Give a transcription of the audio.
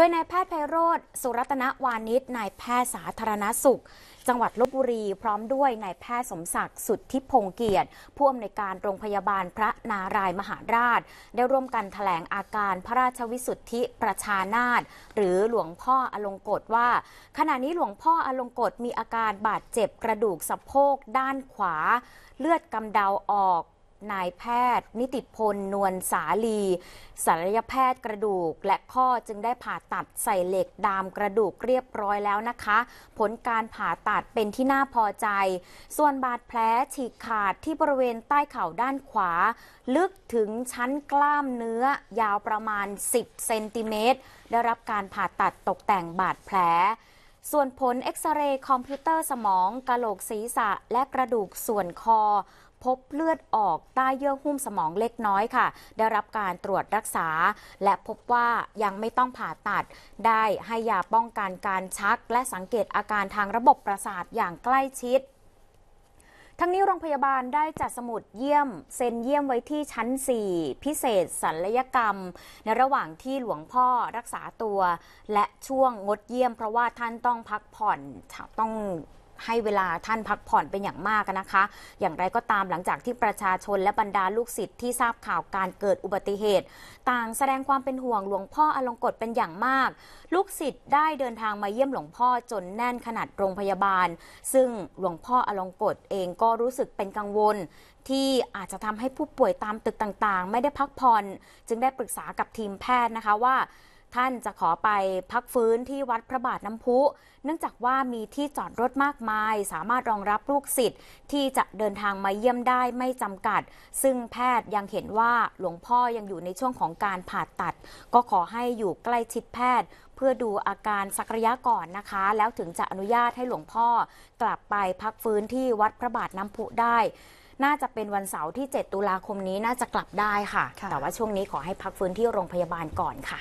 ดยนายแพทย์ไพโรธสุรัตนวานิช นายแพทย์สาธารณสุข จังหวัดลบบุรีพร้อมด้วยนายแพทย์สมศักดิ์สุทธิพงเกียรติผู้อำนวยการโรงพยาบาลพระนารายมหาราช ได้ร่วมกันถแถลงอาการพระราชวิสุทธิประชานาถหรือหลวงพ่ออลงกตว่า ขณะนี้หลวงพ่ออลงกตมีอาการบาดเจ็บกระดูกสะโพกด้านขวา เลือดกำเดาออกนายแพทย์ นิติพลนวลสาลีศัลยแพทย์กระดูกและข้อจึงได้ผ่าตัดใส่เหล็กดามกระดูกเรียบร้อยแล้วนะคะ ผลการผ่าตัดเป็นที่น่าพอใจ ส่วนบาดแผลฉีกขาดที่บริเวณใต้เข่าด้านขวา ลึกถึงชั้นกล้ามเนื้อยาวประมาณ 10เซนติเมตรได้รับการผ่าตัดตกแต่งบาดแผลส่วนผลเอ็กซเรย์คอมพิวเตอร์สมองกะโหลกศีรษะและกระดูกส่วนคอ พบเลือดออกใต้เยื่อหุ้มสมองเล็กน้อยค่ะ ได้รับการตรวจรักษา และพบว่ายังไม่ต้องผ่าตัดได้ ให้ยาป้องกันการชักและสังเกตอาการทางระบบประสาทอย่างใกล้ชิดทั้งนี้โรงพยาบาลได้จัดสมุดเยี่ยม เซ็นเยี่ยมไว้ที่ชั้น 4 พิเศษศัลยกรรม ในระหว่างที่หลวงพ่อรักษาตัว และช่วงงดเยี่ยมเพราะว่าท่านต้องพักผ่อนต้องให้เวลาท่านพักผ่อนเป็นอย่างมากนะคะ อย่างไรก็ตามหลังจากที่ประชาชนและบรรดาลูกศิษย์ ที่ทราบข่าวการเกิดอุบัติเหตุ ต่างแสดงความเป็นห่วง หลวงพ่ออลงกฎเป็นอย่างมาก ลูกศิษย์ได้เดินทางมาเยี่ยมหลวงพ่อจนแน่นขนาดโรงพยาบาล ซึ่งหลวงพ่ออลงกฎเองก็รู้สึกเป็นกังวลที่อาจจะทำให้ผู้ป่วยตามตึกต่างๆ ไม่ได้พักผ่อน จึงได้ปรึกษากับทีมแพทย์นะคะว่าท่านจะขอไปพักฟื้นที่วัดพระบาทน้ำพุ เนื่องจากว่ามีที่จอดรถมากมาย สามารถรองรับลูกศิษย์ที่จะเดินทางมาเยี่ยมได้ไม่จำกัด ซึ่งแพทย์ยังเห็นว่าหลวงพ่อยังอยู่ในช่วงของการผ่าตัด ก็ขอให้อยู่ใกล้ชิดแพทย์ เพื่อดูอาการสักระยะก่อนนะคะ แล้วถึงจะอนุญาตให้หลวงพ่อ กลับไปพักฟื้นที่วัดพระบาทน้ำพุได้ น่าจะเป็นวันเสาร์ที่ 7 ตุลาคมนี้น่าจะกลับได้ค่ะ แต่ว่าช่วงนี้ขอให้พักฟื้นที่โรงพยาบาลก่อนค่ะ